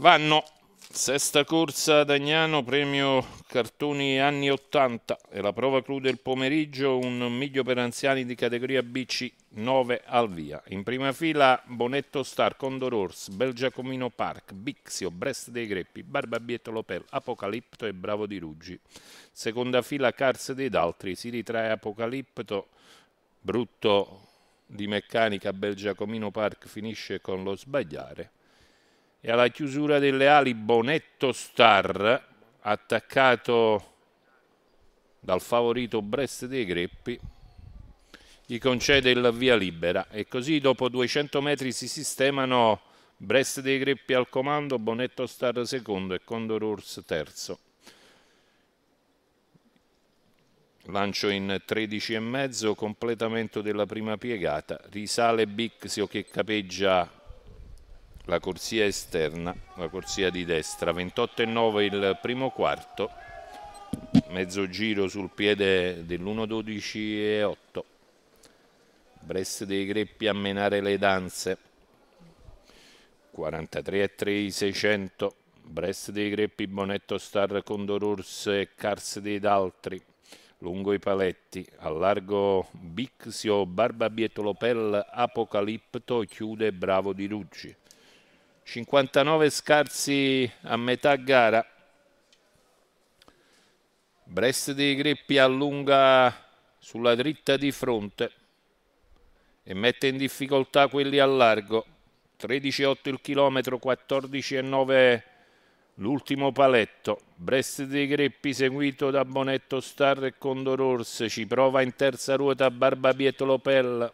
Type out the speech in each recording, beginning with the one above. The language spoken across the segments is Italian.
Vanno, sesta corsa ad Agnano, premio cartoni anni 80 e la prova clou del pomeriggio, un miglio per anziani di categoria BC 9 al via. In prima fila Bonetto Star, Condor Ors, Bel Giacomino Park, Bixio, Brest dei Greppi, Barbabietto Lopel, Apocalipto e Bravo di Ruggi. Seconda fila Cars dei D'Altri, si ritrae Apocalipto, Brutto di Meccanica, Bel Giacomino Park finisce con lo sbagliare e alla chiusura delle ali Bonetto Star attaccato dal favorito Brest dei Greppi gli concede il via libera e così dopo 200 metri si sistemano Brest dei Greppi al comando, Bonetto Star secondo e Condor Urs terzo. Lancio in 13 e mezzo, completamento della prima piegata, risale Bixio che capeggia la corsia esterna, la corsia di destra, 28,9 il primo quarto, mezzo giro sul piede dell'1,12,8, Brest dei Greppi a menare le danze, 43,3 600, Brest dei Greppi, Bonetto Star, Condorurs e Cars dei D'Altri, lungo i paletti, a largo Bixio, Barbabietolopel, Apocalipto, chiude Bravo di Ruggi. 59 scarsi a metà gara. Brest di Greppi allunga sulla dritta di fronte e mette in difficoltà quelli a largo. 13,8 il chilometro, 14,9 l'ultimo paletto. Brest di Greppi seguito da Bonetto Star e Condor Ors. Ci prova in terza ruota Barbabietolo Pella.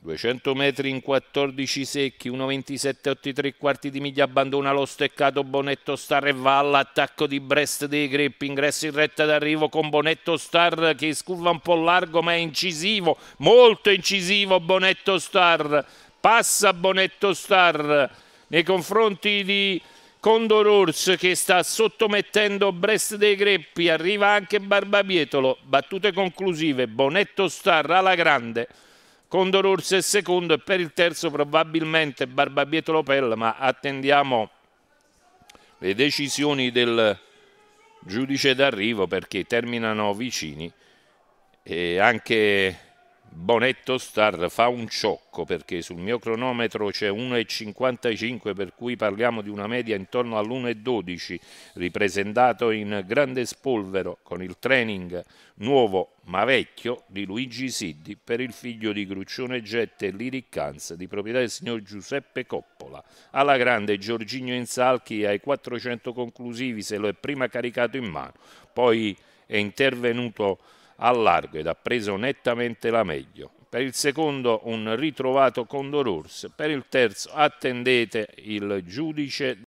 200 metri in 14 secchi, 1.27, 8 quarti di miglia, abbandona lo steccato, Bonetto Star e va all'attacco di Brest dei Greppi, ingresso in retta d'arrivo con Bonetto Star che scurva un po' largo ma è incisivo, molto incisivo Bonetto Star, passa Bonetto Star nei confronti di... Condor Ors che sta sottomettendo Brest dei Greppi, arriva anche Barbabietolo, battute conclusive, Bonetto Star alla grande. Condorursi è secondo e per il terzo probabilmente Barbabieto Lopella, ma attendiamo le decisioni del giudice d'arrivo perché terminano vicini e anche Bonetto Star fa un ciocco perché sul mio cronometro c'è 1,55 per cui parliamo di una media intorno all'1,12 ripresentato in grande spolvero con il training nuovo ma vecchio di Luigi Siddi per il figlio di Gruccione Gette e Liriccanz di proprietà del signor Giuseppe Coppola. Alla grande Giorginio Insalchi ai 400 conclusivi se lo è prima caricato in mano, poi è intervenuto al largo ed ha preso nettamente la meglio. Per il secondo un ritrovato Condorurs, per il terzo attendete il giudice